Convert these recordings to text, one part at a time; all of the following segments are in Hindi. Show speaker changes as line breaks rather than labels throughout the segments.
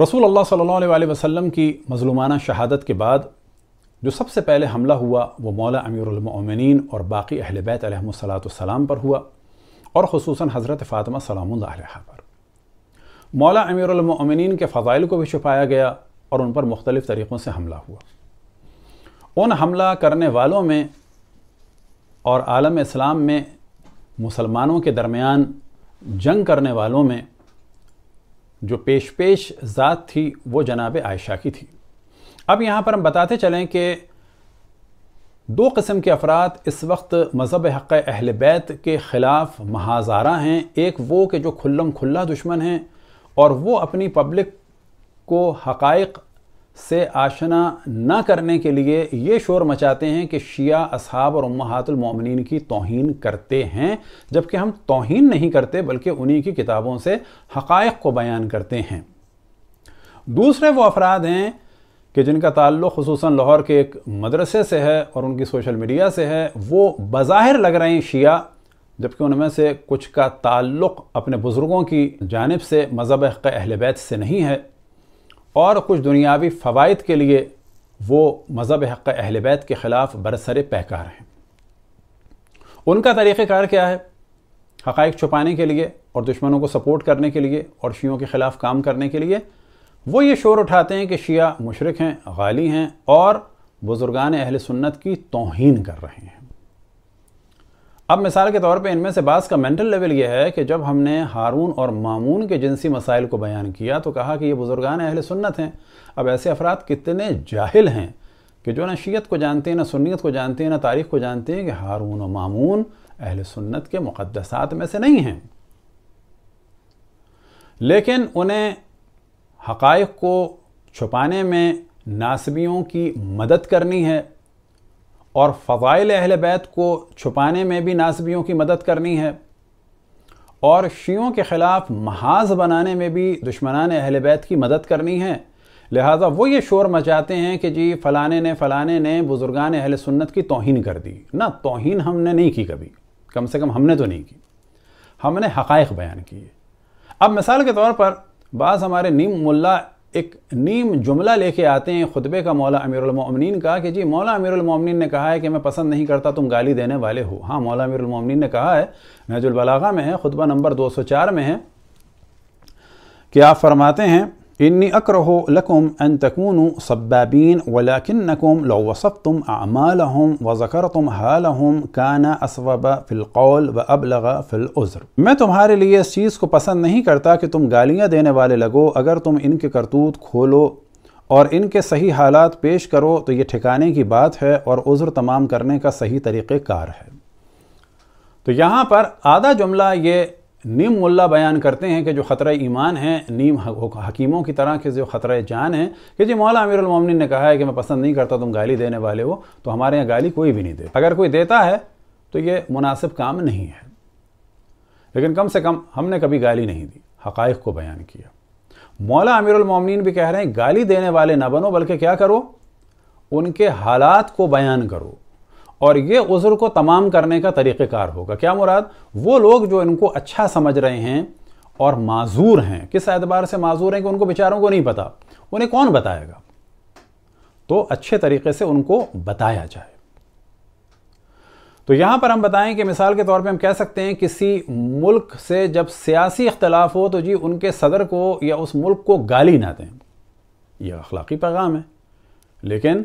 रसूल अल्लाह सल्लल्लाहु अलैहि वसल्लम की मजलूमाना शहादत के बाद जो सबसे पहले हमला हुआ वो मौला अमीरमिन और बाकी अहल बैत सलाम पर हुआ और खसूस हज़रत फ़ातिमा सलाम पर मौला अमीरमिन के फ़ज़ाइल को भी छुपाया गया और उन पर मुख्तलिफ़ तरीक़ों से हमला हुआ उन हमला करने वालों में और आलम इस्लाम में मुसलमानों के दरमियान जंग करने वालों में जो पेश पेश ज़ात थी वो जनाब आयशा की थी अब यहाँ पर हम बताते चलें कि दो कस्म के अफराद इस वक्त मज़हब हक़ अहल बैत के ख़िलाफ़ महाजारा हैं एक वो कि जो खुल्लम खुल्ला दुश्मन हैं और वो अपनी पब्लिक को हक़ से आशना न करने के लिए ये शोर मचाते हैं कि शिया असहाब और उम्मातुलमोमिन की तोहन करते हैं जबकि हम तोहन नहीं करते बल्कि उन्हीं की किताबों से हक़ को बयान करते हैं दूसरे वो अफराद हैं कि जिनका ताल्लुक़ खसूस लाहौर के एक मदरसे से है और उनकी सोशल मीडिया से है वो बज़ाहिर लग रहे हैं शिया जबकि उनमें से कुछ का ताल्लुक़ अपने बुज़ुर्गों की जानब से मज़हब अहल बैत से नहीं है और कुछ दुनियावी फ़वाद के लिए वो मज़हब हक़ अहल बैत के ख़िलाफ़ बरसर पैकार हैं उनका तरीक़ार क्या है हक़ छुपाने के लिए और दुश्मनों को सपोर्ट करने के लिए और शीयों के ख़िलाफ़ काम करने के लिए वो ये शोर उठाते हैं कि शिया मुशरक हैं गाली हैं और बुज़ुर्गान अहल सुन्नत की तोहन कर रहे हैं अब मिसाल के तौर पे इनमें से बास का मेंटल लेवल यह है कि जब हमने हारून और मामून के जिनसी मसाइल को बयान किया तो कहा कि ये बुज़ुर्गान अहल सुन्नत हैं अब ऐसे अफराद कितने जाहिल हैं कि जो ना शीयत को जानते हैं ना सुन्नीत को जानते हैं ना तारीख़ को जानते हैं कि हारून और मामून अहल सुन्नत के मुक़दसात में से नहीं हैं लेकिन उन्हें हक़ को छुपाने में नासबियों की मदद करनी है और फ़ाइल अहल बैत को छुपाने में भी नासबियों की मदद करनी है और शियों के ख़िलाफ़ महाज बनाने में भी दुश्मनान अहल बैत की मदद करनी है लिहाजा वो ये शोर मचाते हैं कि जी फ़लाने ने फ़लाने ने बुज़ुर्गान अहल सुन्नत की तोहन कर दी ना तोहन हमने नहीं की कभी कम से कम हमने तो नहीं की हमने हक़ बयान किए अब मिसाल के तौर पर बाज़ हमारे नीम मुल्ला एक नीम जुमला लेके आते हैं खुतबे का मौला अमीरमिन का कि जी मौला अमीरमिन ने कहा है कि मैं पसंद नहीं करता तुम गाली देने वाले हो हाँ मौला अमीरमिन ने कहा है नजुलबलागा में है खुतबा नंबर 204 में है कि आप फरमाते हैं إني أكره لكم أن تكونوا صبابين ولكنكم لو وصفتم أعمالهم وذكرتم हालहम काना असवब फिलकौल व अबलग फिल उज़्र मैं तुम्हारे लिए इस चीज़ को पसंद नहीं करता कि तुम गालियाँ देने वाले लगो अगर तुम इनके करतूत खोलो और इनके सही हालात पेश करो तो ये ठिकाने की बात है और उज़्र तमाम करने का सही तरीक़ेकार है तो यहाँ पर आधा जुमला ये नीम मुल्ला बयान करते हैं कि जो ख़तरा ईमान है नीम हकीमों की तरह के जो ख़तरा जान है कि जी मौला अमीरमिन ने कहा है कि मैं पसंद नहीं करता तुम गाली देने वाले हो तो हमारे यहाँ गाली कोई भी नहीं देता अगर कोई देता है तो ये मुनासिब काम नहीं है लेकिन कम से कम हमने कभी गाली नहीं दी हक़ को बयान किया मौला अमीरमिन भी कह रहे हैं गाली देने वाले ना बनो बल्कि क्या करो उनके हालात को बयान करो और ये उज़र को तमाम करने का तरीक़ेकार होगा क्या मुराद वो लोग जो इनको अच्छा समझ रहे हैं और माजूर हैं किस एतबार से माजूर हैं कि उनको बेचारों को नहीं पता उन्हें कौन बताएगा तो अच्छे तरीके से उनको बताया जाए तो यहां पर हम बताएं कि मिसाल के तौर पे हम कह सकते हैं किसी मुल्क से जब सियासी इख्तलाफ हो तो जी उनके सदर को या उस मुल्क को गाली ना दें यह अखलाकी पैगाम है लेकिन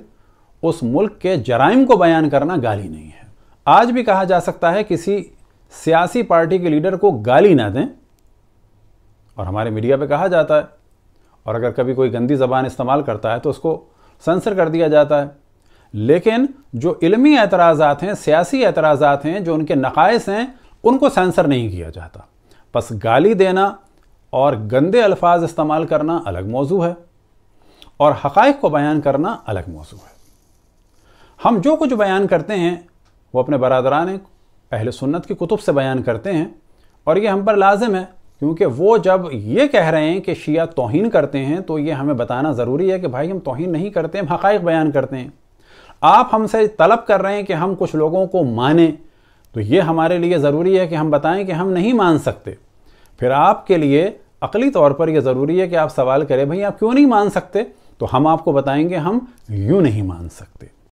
उस मुल्क के जराइम को बयान करना गाली नहीं है आज भी कहा जा सकता है किसी सियासी पार्टी के लीडर को गाली ना दें और हमारे मीडिया पे कहा जाता है और अगर कभी कोई गंदी जबान इस्तेमाल करता है तो उसको सेंसर कर दिया जाता है लेकिन जो इलमी एतराज़ात हैं सियासी एतराज़ात हैं जो उनके नकायस हैं उनको सेंसर नहीं किया जाता बस गाली देना और गंदे अल्फाज इस्तेमाल करना अलग मौजू है और हक़ को बयान करना अलग मौजू है हम जो कुछ बयान करते हैं वो अपने बरदरान अहल सुन्नत के कुतुब से बयान करते हैं और ये हम पर लाजिम है क्योंकि वो जब ये कह रहे हैं कि शिया तोहन करते हैं तो ये हमें बताना ज़रूरी है कि भाई हम तोहन नहीं करते हम हक़ बयान करते हैं आप हमसे तलब कर रहे हैं कि हम कुछ लोगों को माने तो ये हमारे लिए ज़रूरी है कि हम बताएं कि हम नहीं मान सकते फिर आपके लिए अकली तौर पर यह ज़रूरी है कि आप सवाल करें भाई आप क्यों नहीं मान सकते तो हम आपको बताएंगे हम यूँ नहीं मान सकते